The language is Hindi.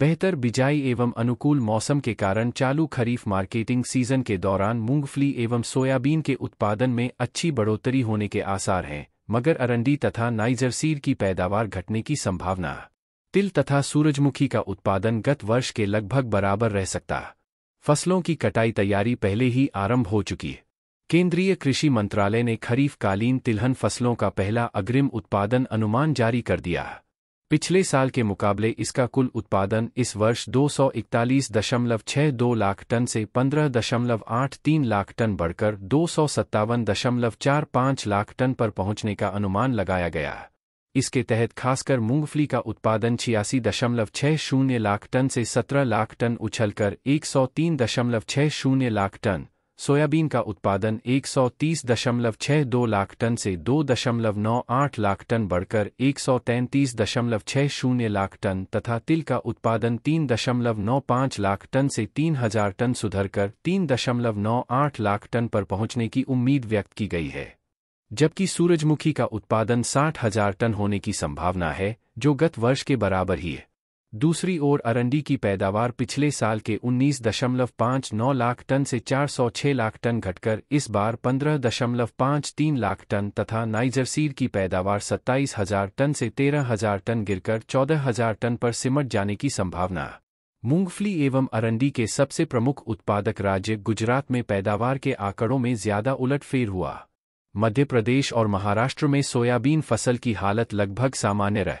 बेहतर बिजाई एवं अनुकूल मौसम के कारण चालू खरीफ मार्केटिंग सीजन के दौरान मूंगफली एवं सोयाबीन के उत्पादन में अच्छी बढ़ोतरी होने के आसार हैं मगर अरंडी तथा नाइजरसीर की पैदावार घटने की संभावना तिल तथा सूरजमुखी का उत्पादन गत वर्ष के लगभग बराबर रह सकता फसलों की कटाई तैयारी पहले ही आरंभ हो चुकी है केंद्रीय कृषि मंत्रालय ने खरीफ कालीन तिलहन फसलों का पहला अग्रिम उत्पादन अनुमान जारी कर दिया है पिछले साल के मुकाबले इसका कुल उत्पादन इस वर्ष 241.62 लाख टन से 15.83 लाख टन बढ़कर दो लाख टन पर पहुंचने का अनुमान लगाया गया है इसके तहत खासकर मूंगफली का उत्पादन छियासी दशमलव छह शून्य लाख टन से सत्रह लाख टन उछलकर एक सौ तीन दशमलव छह शून्य लाख टन सोयाबीन का उत्पादन 130.62 लाख टन से 2.98 लाख टन बढ़कर 133.60 लाख टन तथा तिल का उत्पादन 3.95 लाख टन से 3000 टन सुधरकर 3.98 लाख टन पर पहुंचने की उम्मीद व्यक्त की गई है जबकि सूरजमुखी का उत्पादन 60,000 टन होने की संभावना है जो गत वर्ष के बराबर ही है दूसरी ओर अरंडी की पैदावार पिछले साल के 19.59 लाख टन से 406 लाख टन घटकर इस बार 15.53 लाख टन तथा नाइजर सीड की पैदावार 27,000 टन से 13,000 टन गिरकर 14,000 टन पर सिमट जाने की संभावना मूंगफली एवं अरंडी के सबसे प्रमुख उत्पादक राज्य गुजरात में पैदावार के आंकड़ों में ज्यादा उलटफेर हुआ मध्य प्रदेश और महाराष्ट्र में सोयाबीन फसल की हालत लगभग सामान्य रह